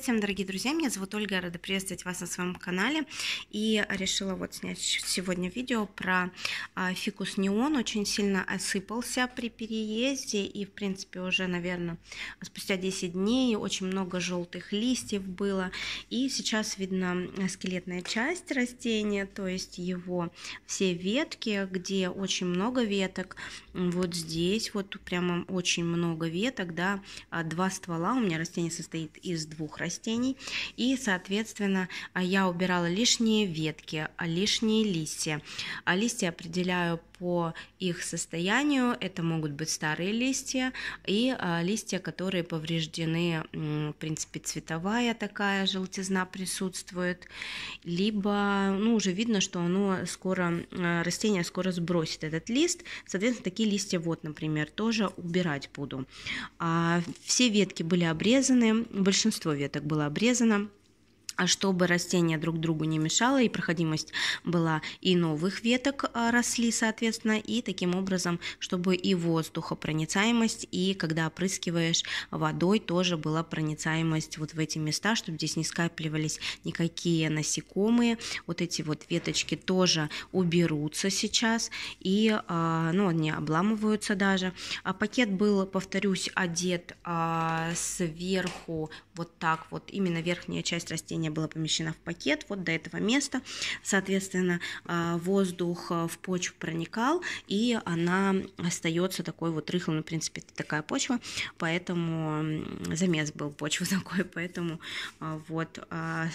Всем, дорогие друзья, меня зовут Ольга, рада приветствовать вас на своем канале. И решила вот снять сегодня видео про а, фикус неон. Очень сильно осыпался при переезде и, в принципе, уже, наверное, спустя 10 дней очень много желтых листьев было. И сейчас видно скелетная часть растения, то есть его все ветки, где очень много веток. Вот здесь вот прямо очень много веток, да, а два ствола. У меня растение состоит из двух растений растений. И, соответственно, а, я убирала лишние ветки, а, лишние листья. А листья определяю по их состоянию. Это могут быть старые листья и а, листья, которые повреждены, в принципе, цветовая такая желтизна присутствует. Либо, ну, уже видно, что оно скоро, растение скоро сбросит этот лист. Соответственно, такие листья вот, например, тоже убирать буду. Все ветки были обрезаны, большинство веток так было обрезано. А чтобы растение друг другу не мешало и проходимость была и новых веток а, росли, соответственно, и таким образом, чтобы и воздухопроницаемость, и когда опрыскиваешь водой, тоже была проницаемость вот в эти места, чтобы здесь не скапливались никакие насекомые. Вот эти вот веточки тоже уберутся сейчас, и, а, ну, они обламываются даже. А пакет был, повторюсь, одет сверху вот так вот, именно верхняя часть растения растение было помещено в пакет вот до этого места. Соответственно, а, воздух а, в почву проникал, и она остается такой вот рыхлой, ну, в принципе, это такая почва, поэтому замес был в почву такой, поэтому а, вот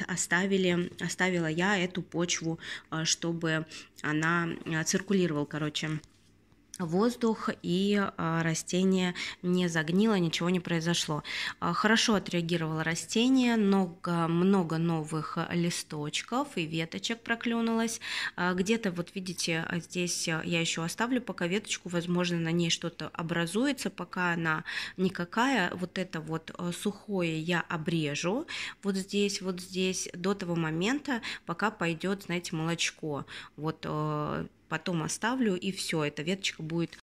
оставили, оставила я эту почву, чтобы она циркулировала, короче, воздух и а, растение не загнило, ничего не произошло. А, хорошо отреагировало растение, много, много новых листочков и веточек проклюнулось. А, где-то, вот видите, здесь я еще оставлю пока веточку, возможно, на ней что-то образуется, пока она никакая. Вот это вот сухое я обрежу, вот здесь, вот здесь, до того момента, пока пойдет, знаете, молочко. Вот потом оставлю, и все, эта веточка будет